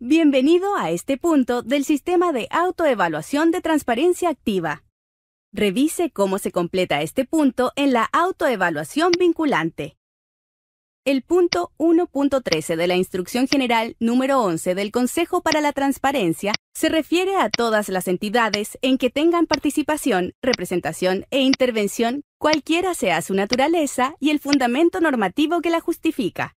Bienvenido a este punto del sistema de autoevaluación de transparencia activa. Revise cómo se completa este punto en la autoevaluación vinculante. El punto 1.13 de la Instrucción General número 11 del Consejo para la Transparencia se refiere a todas las entidades en que tengan participación, representación e intervención, cualquiera sea su naturaleza y el fundamento normativo que la justifica.